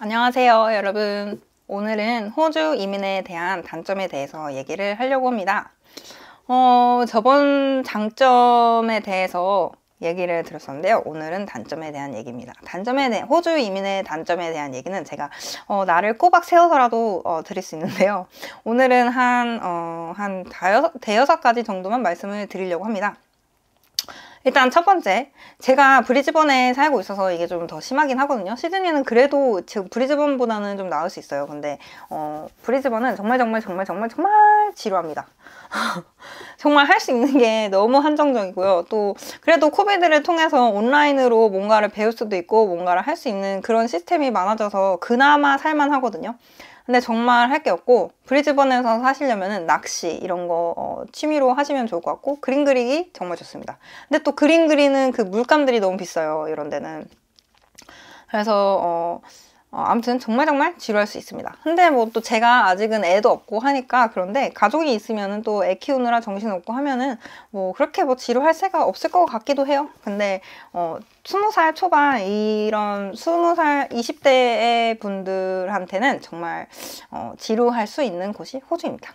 안녕하세요 여러분 오늘은 호주 이민에 대한 단점에 대해서 얘기를 하려고 합니다 어, 저번 장점에 대해서 얘기를 들었었는데요 오늘은 단점에 대한 얘기입니다 단점에 대해 호주 이민의 단점에 대한 얘기는 제가 어, 나를 꼬박 세워서라도 어, 드릴 수 있는데요 오늘은 한, 어, 한 다여, 섯 대여섯 가지 정도만 말씀을 드리려고 합니다 일단 첫 번째 제가 브리즈번에 살고 있어서 이게 좀 더 심하긴 하거든요 시드니는 그래도 지금 브리즈번보다는 좀 나을 수 있어요 근데 어, 브리즈번은 정말 정말 정말 정말 정말 지루합니다 정말 할 수 있는 게 너무 한정적이고요 또 그래도 코비드를 통해서 온라인으로 뭔가를 배울 수도 있고 뭔가를 할 수 있는 그런 시스템이 많아져서 그나마 살만하거든요 근데 정말 할 게 없고 브리즈번에서 사시려면 낚시 이런 거 어, 취미로 하시면 좋을 것 같고 그림 그리기 정말 좋습니다. 근데 또 그림 그리는 그 물감들이 너무 비싸요. 이런 데는. 그래서 어, 어, 아무튼 정말 정말 지루할 수 있습니다. 근데 뭐 또 제가 아직은 애도 없고 하니까 그런데 가족이 있으면또 애 키우느라 정신없고 하면은 뭐 그렇게 뭐 지루할 새가 없을 것 같기도 해요. 근데 어, 20살 초반 이런 20살 20대의 분들한테는 정말 어, 지루할 수 있는 곳이 호주입니다.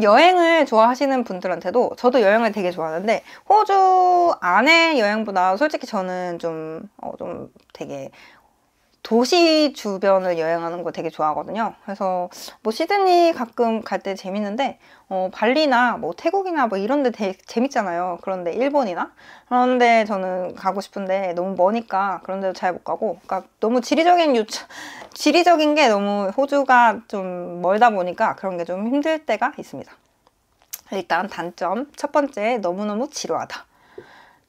여행을 좋아하시는 분들한테도 저도 여행을 되게 좋아하는데 호주 안에 여행보다 솔직히 저는 좀, 어, 좀 되게 도시 주변을 여행하는 거 되게 좋아하거든요. 그래서 뭐 시드니 가끔 갈 때 재밌는데 어, 발리나 뭐 태국이나 뭐 이런 데 되게 재밌잖아요. 그런데 일본이나 그런데 저는 가고 싶은데 너무 머니까 그런 데도 잘 못 가고 그러니까 너무 지리적인 유추 지리적인 게 너무 호주가 좀 멀다 보니까 그런 게 좀 힘들 때가 있습니다. 일단 단점 첫 번째 너무너무 지루하다.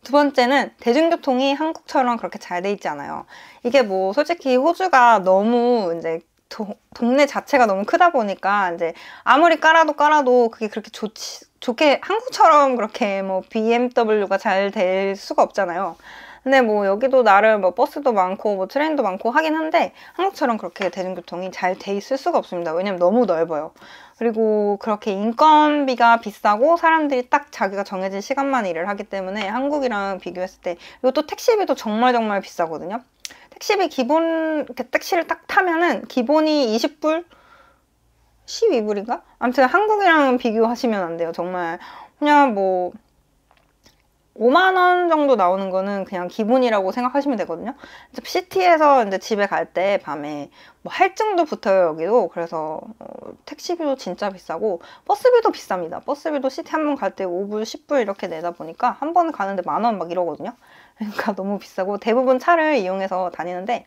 두 번째는 대중교통이 한국처럼 그렇게 잘 돼 있지 않아요. 이게 뭐 솔직히 호주가 너무 이제 도, 동네 자체가 너무 크다 보니까 이제 아무리 깔아도 깔아도 그게 그렇게 좋지, 좋게 한국처럼 그렇게 뭐 BMW가 잘 될 수가 없잖아요. 근데 뭐 여기도 나름 뭐 버스도 많고 뭐 트레인도 많고 하긴 한데 한국처럼 그렇게 대중교통이 잘 돼 있을 수가 없습니다. 왜냐면 너무 넓어요. 그리고 그렇게 인건비가 비싸고 사람들이 딱 자기가 정해진 시간만 일을 하기 때문에 한국이랑 비교했을 때 이것도 택시비도 정말 정말 비싸거든요. 택시비 기본 택시를 딱 타면은 기본이 20불 12불인가? 아무튼 한국이랑 비교하시면 안 돼요. 정말 그냥 뭐 5만 원 정도 나오는 거는 그냥 기본이라고 생각하시면 되거든요. 시티에서 이제 집에 갈 때 밤에 뭐 할증도 붙어요 여기도 그래서 어, 택시비도 진짜 비싸고 버스비도 비쌉니다. 버스비도 시티 한 번 갈 때 5불, 10불 이렇게 내다 보니까 한 번 가는데 만원 막 이러거든요. 그러니까 너무 비싸고 대부분 차를 이용해서 다니는데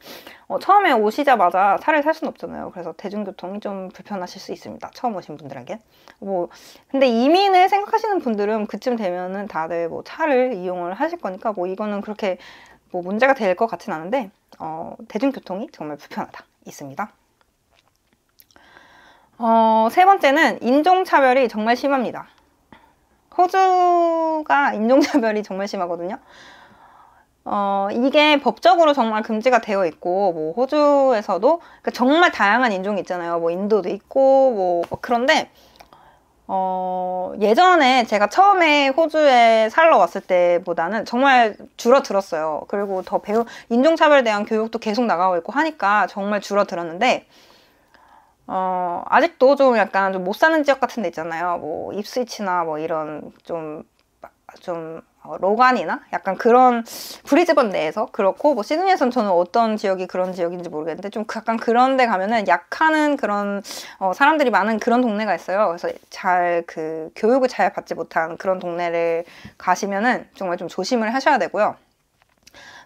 어, 처음에 오시자마자 차를 살 수는 없잖아요. 그래서 대중교통이 좀 불편하실 수 있습니다. 처음 오신 분들에게. 뭐 근데 이민을 생각하시는 분들은 그쯤 되면은 다들 뭐 차를 이용을 하실 거니까 뭐 이거는 그렇게 뭐 문제가 될 것 같진 않은데 어, 대중교통이 정말 불편하다 있습니다. 어, 세 번째는 인종차별이 정말 심합니다. 호주가 인종차별이 정말 심하거든요. 어, 이게 법적으로 정말 금지가 되어 있고, 뭐, 호주에서도, 그러니까 정말 다양한 인종이 있잖아요. 뭐, 인도도 있고, 뭐, 뭐 그런데, 어, 예전에 제가 처음에 호주에 살러 왔을 때보다는 정말 줄어들었어요. 그리고 더 배우, 인종차별에 대한 교육도 계속 나가고 있고 하니까 정말 줄어들었는데, 어, 아직도 좀 약간 좀 못 사는 지역 같은 데 있잖아요. 뭐, 입스위치나 뭐 이런 좀, 좀, 어, 로간이나 약간 그런 브리즈번 내에서 그렇고 뭐 시드니에선 저는 어떤 지역이 그런 지역인지 모르겠는데 좀 그 약간 그런 데 가면은 약하는 그런 어, 사람들이 많은 그런 동네가 있어요. 그래서 잘 그 교육을 잘 받지 못한 그런 동네를 가시면은 정말 좀 조심을 하셔야 되고요.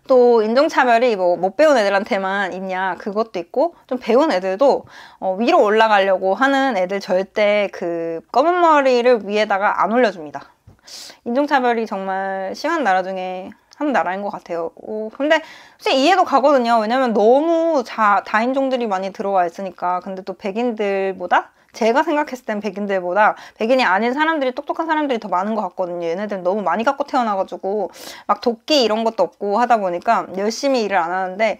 또 인종차별이 뭐 못 배운 애들한테만 있냐 그것도 있고 좀 배운 애들도 어 위로 올라가려고 하는 애들 절대 그 검은 머리를 위에다가 안 올려줍니다. 인종차별이 정말 심한 나라 중에 한 나라인 것 같아요. 오, 근데 솔직 이해도 가거든요. 왜냐면 너무 자, 다인종들이 많이 들어와 있으니까. 근데 또 백인들보다 제가 생각했을 땐 백인들보다 백인이 아닌 사람들이 똑똑한 사람들이 더 많은 것 같거든요. 얘네들은 너무 많이 갖고 태어나가지고 막 도끼 이런 것도 없고 하다 보니까 열심히 일을 안 하는데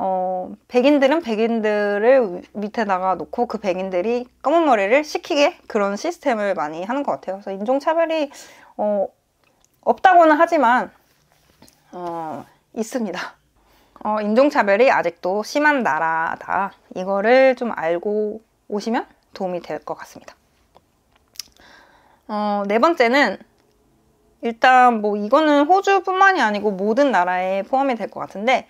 어, 백인들은 백인들을 밑에다가 놓고 그 백인들이 검은 머리를 시키게 그런 시스템을 많이 하는 것 같아요. 그래서 인종차별이 어, 없다고는 하지만 어, 있습니다. 어, 인종차별이 아직도 심한 나라다. 이거를 좀 알고 오시면 도움이 될 것 같습니다. 어, 네 번째는 일단 뭐 이거는 호주뿐만이 아니고 모든 나라에 포함이 될 것 같은데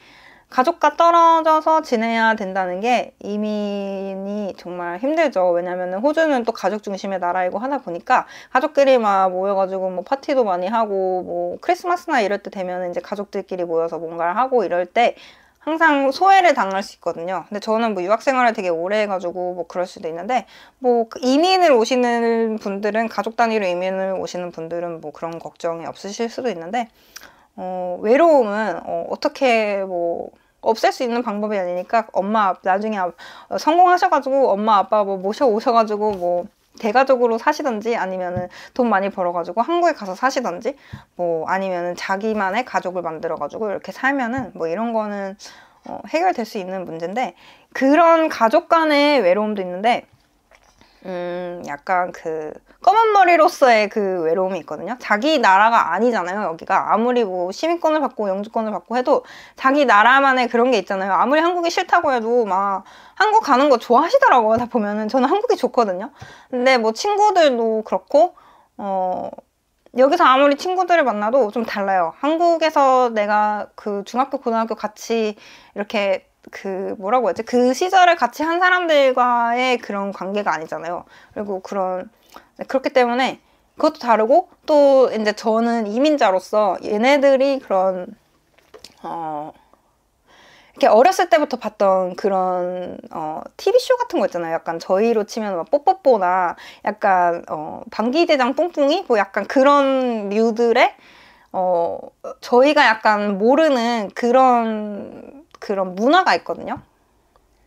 가족과 떨어져서 지내야 된다는 게 이민이 정말 힘들죠. 왜냐면 호주는 또 가족 중심의 나라이고 하다 보니까 가족끼리 막 모여가지고 뭐 파티도 많이 하고 뭐 크리스마스나 이럴 때 되면 이제 가족들끼리 모여서 뭔가를 하고 이럴 때 항상 소외를 당할 수 있거든요. 근데 저는 뭐 유학 생활을 되게 오래 해가지고 뭐 그럴 수도 있는데 뭐 그 이민을 오시는 분들은 가족 단위로 이민을 오시는 분들은 뭐 그런 걱정이 없으실 수도 있는데 어, 외로움은 어, 어떻게 뭐 없앨 수 있는 방법이 아니니까 엄마 나중에 아, 어, 성공하셔가지고 엄마 아빠 뭐 모셔오셔가지고 뭐 대가족으로 사시던지 아니면은 돈 많이 벌어가지고 한국에 가서 사시던지 뭐 아니면은 자기만의 가족을 만들어가지고 이렇게 살면은 뭐 이런 거는 어, 해결될 수 있는 문제인데 그런 가족 간의 외로움도 있는데 음, 약간 그 검은 머리로서의 그 외로움이 있거든요. 자기 나라가 아니잖아요. 여기가 아무리 뭐 시민권을 받고 영주권을 받고 해도 자기 나라만의 그런 게 있잖아요. 아무리 한국이 싫다고 해도 막 한국 가는 거 좋아하시더라고요. 다 보면은 저는 한국이 좋거든요. 근데 뭐 친구들도 그렇고 어 여기서 아무리 친구들을 만나도 좀 달라요. 한국에서 내가 그 중학교, 고등학교 같이 이렇게 그 뭐라고 해야 하지 그 시절을 같이 한 사람들과의 그런 관계가 아니잖아요. 그리고 그런 네, 그렇기 때문에 그것도 다르고 또 이제 저는 이민자로서 얘네들이 그런 어 이렇게 어렸을 때부터 봤던 그런 어 TV 쇼 같은 거 있잖아요. 약간 저희로 치면 막 뽀뽀뽀나 약간 어 방귀대장 뿡뿡이 뭐 약간 그런 류들의 어 저희가 약간 모르는 그런 그런 문화가 있거든요.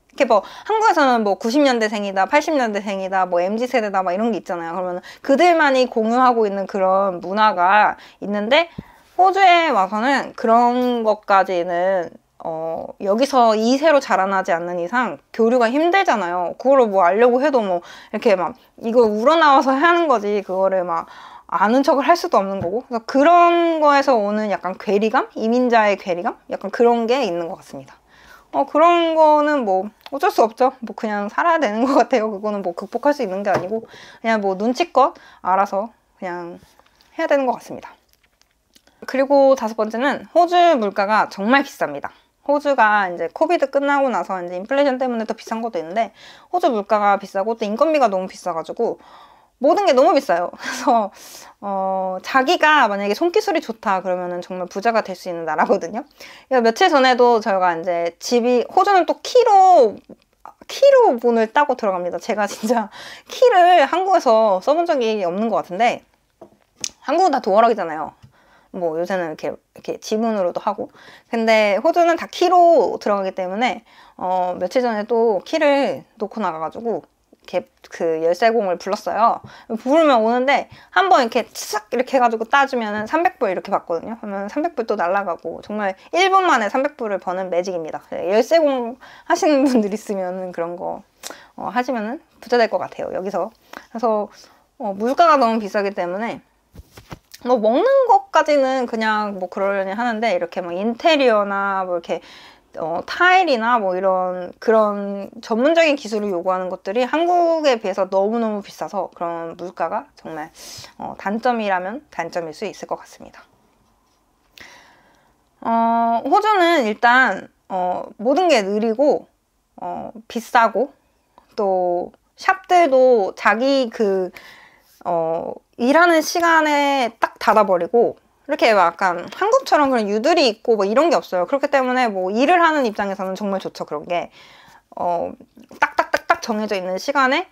이렇게 뭐 한국에서는 뭐 90년대생이다, 80년대생이다, 뭐 MZ 세대다 막 이런 게 있잖아요. 그러면 그들만이 공유하고 있는 그런 문화가 있는데 호주에 와서는 그런 것까지는 어, 여기서 2세로 자라나지 않는 이상 교류가 힘들잖아요. 그거를 뭐 알려고 해도 뭐 이렇게 막 이거 우러나와서 하는 거지. 그거를 막 아는 척을 할 수도 없는 거고 그래서 그런 거에서 오는 약간 괴리감? 이민자의 괴리감? 약간 그런 게 있는 것 같습니다. 어 그런 거는 뭐 어쩔 수 없죠. 뭐 그냥 살아야 되는 것 같아요. 그거는 뭐 극복할 수 있는 게 아니고 그냥 뭐 눈치껏 알아서 그냥 해야 되는 것 같습니다. 그리고 다섯 번째는 호주 물가가 정말 비쌉니다. 호주가 이제 코비드 끝나고 나서 이제 인플레이션 때문에 더 비싼 것도 있는데 호주 물가가 비싸고 또 인건비가 너무 비싸가지고 모든 게 너무 비싸요. 그래서 어, 자기가 만약에 손기술이 좋다 그러면은 정말 부자가 될 수 있는 나라거든요. 며칠 전에도 저희가 이제 집이 호주는 또 키로 키로 문을 따고 들어갑니다. 제가 진짜 키를 한국에서 써본 적이 없는 것 같은데 한국은 다 도어락이잖아요. 뭐 요새는 이렇게 이렇게 지문으로도 하고 근데 호주는 다 키로 들어가기 때문에 어 며칠 전에 또 키를 놓고 나가가지고 이렇게 그 열쇠공을 불렀어요. 부르면 오는데 한번 이렇게 치삭 이렇게 해가지고 따주면은 300불 이렇게 받거든요. 그러면 300불 또 날라가고 정말 1분 만에 300불을 버는 매직입니다. 예, 열쇠공 하시는 분들 있으면 그런 거 어, 하시면은 부자 될 것 같아요. 여기서 그래서 어, 물가가 너무 비싸기 때문에 뭐 먹는 것까지는 그냥 뭐 그러려니 하는데 이렇게 막 인테리어나 뭐 이렇게 어, 타일이나 뭐 이런 그런 전문적인 기술을 요구하는 것들이 한국에 비해서 너무너무 비싸서 그런 물가가 정말 어, 단점이라면 단점일 수 있을 것 같습니다. 어, 호주는 일단 어, 모든 게 느리고 어, 비싸고 또 샵들도 자기 그 어, 일하는 시간에 딱 닫아버리고 이렇게 막 약간 한국처럼 그런 유들이 있고 뭐 이런 게 없어요. 그렇기 때문에 뭐 일을 하는 입장에서는 정말 좋죠. 그런 게 어, 딱딱딱딱 정해져 있는 시간에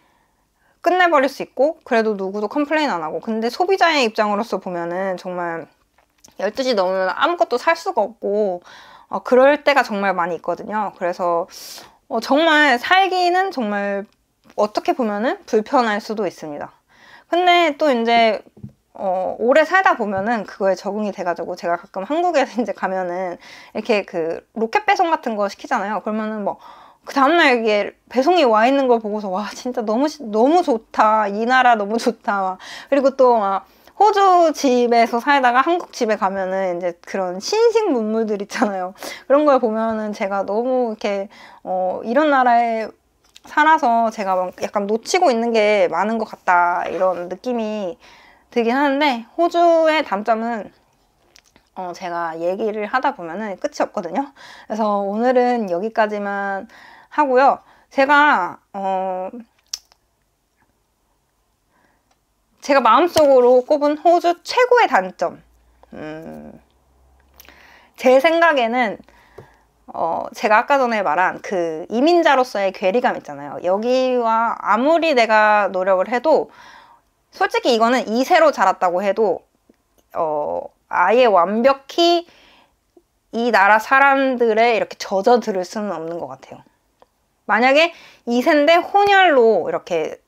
끝내버릴 수 있고 그래도 누구도 컴플레인 안 하고 근데 소비자의 입장으로서 보면은 정말 12시 넘으면 아무것도 살 수가 없고 어, 그럴 때가 정말 많이 있거든요. 그래서 어, 정말 살기는 정말 어떻게 보면은 불편할 수도 있습니다. 근데 또 이제 어, 오래 살다 보면은 그거에 적응이 돼가지고 제가 가끔 한국에 이제 가면은 이렇게 그 로켓 배송 같은 거 시키잖아요. 그러면은 뭐 그 다음날 이게 배송이 와 있는 걸 보고서 와 진짜 너무 너무 좋다 이 나라 너무 좋다 막. 그리고 또 막 호주 집에서 살다가 한국 집에 가면은 이제 그런 신식 문물들 있잖아요. 그런 걸 보면은 제가 너무 이렇게 어 이런 나라에 살아서 제가 막 약간 놓치고 있는 게 많은 것 같다 이런 느낌이 되긴 하는데 호주의 단점은 어, 제가 얘기를 하다 보면은 끝이 없거든요. 그래서 오늘은 여기까지만 하고요. 제가 어, 제가 마음속으로 꼽은 호주 최고의 단점. 음, 제 생각에는 어, 제가 아까 전에 말한 그 이민자로서의 괴리감 있잖아요. 여기와 아무리 내가 노력을 해도 솔직히 이거는 2세로 자랐다고 해도 어, 아예 완벽히 이 나라 사람들의 이렇게 젖어 들을 수는 없는 것 같아요. 만약에 2세인데 혼혈로 이렇게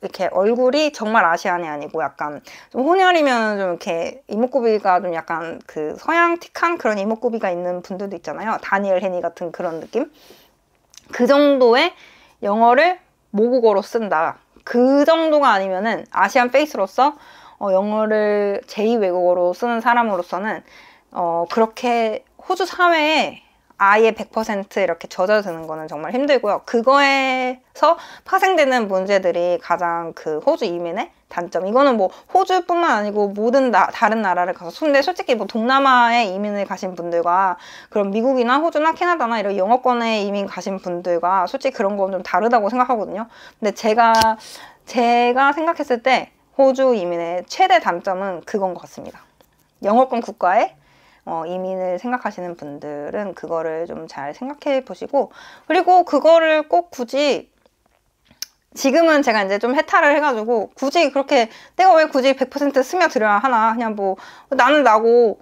이렇게 얼굴이 정말 아시안이 아니고 약간 좀 혼혈이면 좀 이렇게 이목구비가 좀 약간 그 서양 틱한 그런 이목구비가 있는 분들도 있잖아요. 다니엘 헤니 같은 그런 느낌? 그 정도의 영어를 모국어로 쓴다. 그 정도가 아니면은 아시안 페이스로서 어, 영어를 제2 외국어로 쓰는 사람으로서는 어, 그렇게 호주 사회에 아예 100% 이렇게 젖어드는 거는 정말 힘들고요. 그거에서 파생되는 문제들이 가장 그 호주 이민의 단점. 이거는 뭐 호주뿐만 아니고 모든 나, 다른 나라를 가서 근데 솔직히 뭐 동남아에 이민을 가신 분들과 그럼 미국이나 호주나 캐나다나 이런 영어권에 이민 가신 분들과 솔직히 그런 건 좀 다르다고 생각하거든요. 근데 제가 제가 생각했을 때 호주 이민의 최대 단점은 그건 것 같습니다. 영어권 국가에 어, 이민을 생각하시는 분들은 그거를 좀 잘 생각해 보시고 그리고 그거를 꼭 굳이 지금은 제가 이제 좀 해탈을 해가지고 굳이 그렇게 내가 왜 굳이 100% 스며들어야 하나 그냥 뭐 나는 나고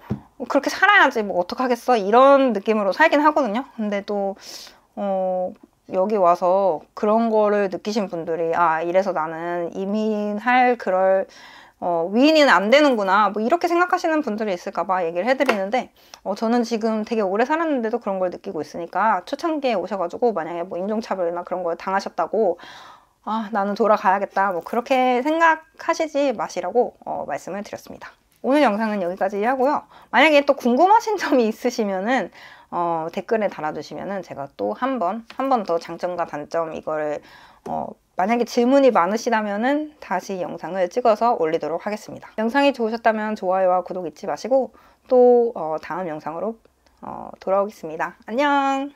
그렇게 살아야지 뭐 어떡하겠어 이런 느낌으로 살긴 하거든요 근데 또 어, 여기 와서 그런 거를 느끼신 분들이 아 이래서 나는 이민할 그럴 어, 위인은 안 되는구나 뭐 이렇게 생각하시는 분들이 있을까 봐 얘기를 해드리는데 어, 저는 지금 되게 오래 살았는데도 그런 걸 느끼고 있으니까 초창기에 오셔가지고 만약에 뭐 인종차별이나 그런 걸 당하셨다고 아 나는 돌아가야겠다 뭐 그렇게 생각하시지 마시라고 어, 말씀을 드렸습니다. 오늘 영상은 여기까지 하고요. 만약에 또 궁금하신 점이 있으시면은 어, 댓글에 달아주시면은 제가 또 한 번, 한 번 더 장점과 단점 이거를 어, 만약에 질문이 많으시다면 다시 영상을 찍어서 올리도록 하겠습니다. 영상이 좋으셨다면 좋아요와 구독 잊지 마시고 또 어, 다음 영상으로 어, 돌아오겠습니다. 안녕!